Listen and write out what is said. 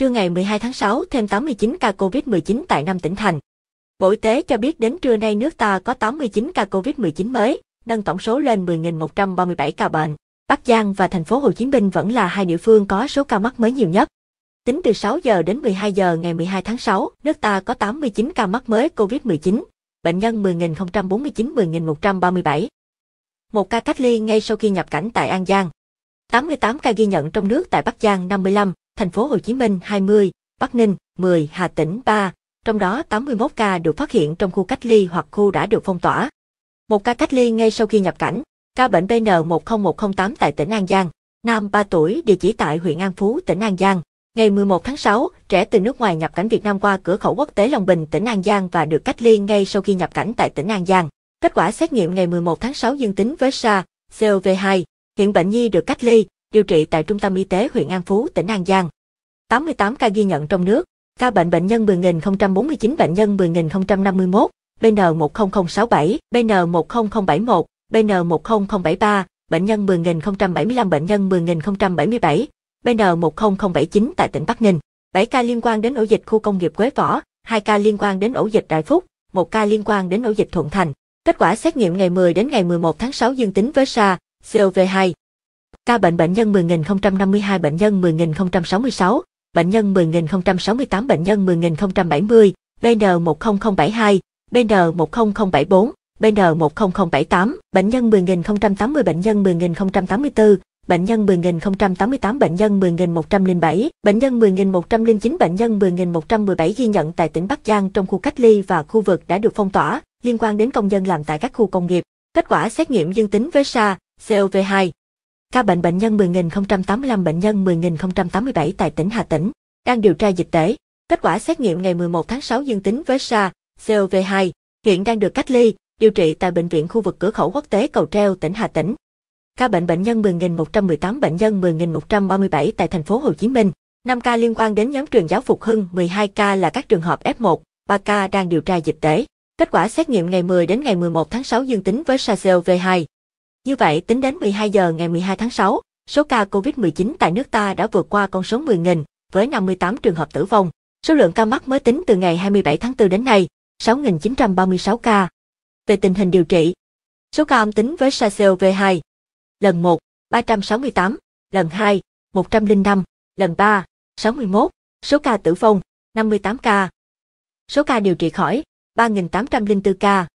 trưa ngày 12 tháng 6 thêm 89 ca COVID-19 tại 5 tỉnh thành. Bộ Y tế cho biết đến trưa nay nước ta có 89 ca COVID-19 mới, nâng tổng số lên 10.137 ca bệnh. Bắc Giang và thành phố Hồ Chí Minh vẫn là hai địa phương có số ca mắc mới nhiều nhất. Tính từ 6 giờ đến 12 giờ ngày 12 tháng 6, nước ta có 89 ca mắc mới COVID-19, bệnh nhân 10.049-10.137. Một ca cách ly ngay sau khi nhập cảnh tại An Giang. 88 ca ghi nhận trong nước tại Bắc Giang 55, thành phố Hồ Chí Minh 20, Bắc Ninh 10, Hà Tĩnh 3, trong đó 81 ca được phát hiện trong khu cách ly hoặc khu đã được phong tỏa. Một ca cách ly ngay sau khi nhập cảnh, ca bệnh BN10108 tại tỉnh An Giang, nam 3 tuổi, địa chỉ tại huyện An Phú, tỉnh An Giang. Ngày 11 tháng 6, trẻ từ nước ngoài nhập cảnh Việt Nam qua cửa khẩu quốc tế Long Bình, tỉnh An Giang và được cách ly ngay sau khi nhập cảnh tại tỉnh An Giang. Kết quả xét nghiệm ngày 11 tháng 6 dương tính với SARS-CoV-2. Hiện bệnh nhi được cách ly, điều trị tại Trung tâm Y tế huyện An Phú, tỉnh An Giang. 88 ca ghi nhận trong nước, ca bệnh bệnh nhân 10.049 bệnh nhân 10.051, BN10067, BN10071, BN10073, bệnh nhân 10.075 bệnh nhân 10.077, BN10079 tại tỉnh Bắc Ninh. 7 ca liên quan đến ổ dịch khu công nghiệp Quế Võ, 2 ca liên quan đến ổ dịch Đại Phúc, 1 ca liên quan đến ổ dịch Thuận Thành. Kết quả xét nghiệm ngày 10 đến ngày 11 tháng 6 dương tính với SARS-CoV-2. Ca bệnh bệnh nhân 10052 bệnh nhân 10066, bệnh nhân 10068 bệnh nhân 10070, BN10072, BN10074, BN10078, bệnh nhân 10080 bệnh nhân 10084, bệnh nhân 10088 bệnh nhân 10107, bệnh nhân 10109 bệnh nhân 10117 ghi nhận tại tỉnh Bắc Giang trong khu cách ly và khu vực đã được phong tỏa liên quan đến công dân làm tại các khu công nghiệp. Kết quả xét nghiệm dương tính với SARS-CoV-2. Ca bệnh bệnh nhân 10.085 bệnh nhân 10.087 tại tỉnh Hà Tĩnh, đang điều tra dịch tễ. Kết quả xét nghiệm ngày 11 tháng 6 dương tính với SARS-CoV-2, hiện đang được cách ly, điều trị tại Bệnh viện khu vực cửa khẩu quốc tế Cầu Treo, tỉnh Hà Tĩnh. Ca bệnh bệnh nhân 10.118 bệnh nhân 10.137 tại thành phố Hồ Chí Minh, 5 ca liên quan đến nhóm trường giáo Phục Hưng, 12 ca là các trường hợp F1, 3 ca đang điều tra dịch tễ. Kết quả xét nghiệm ngày 10 đến ngày 11 tháng 6 dương tính với SARS-CoV-2. Như vậy, tính đến 12 giờ ngày 12 tháng 6, số ca COVID-19 tại nước ta đã vượt qua con số 10.000, với 58 trường hợp tử vong. Số lượng ca mắc mới tính từ ngày 27 tháng 4 đến nay, 6.936 ca. Về tình hình điều trị, số ca âm tính với SARS-CoV-2, lần 1, 368, lần 2, 105, lần 3, 61, số ca tử vong, 58 ca. Số ca điều trị khỏi, 3.804 ca.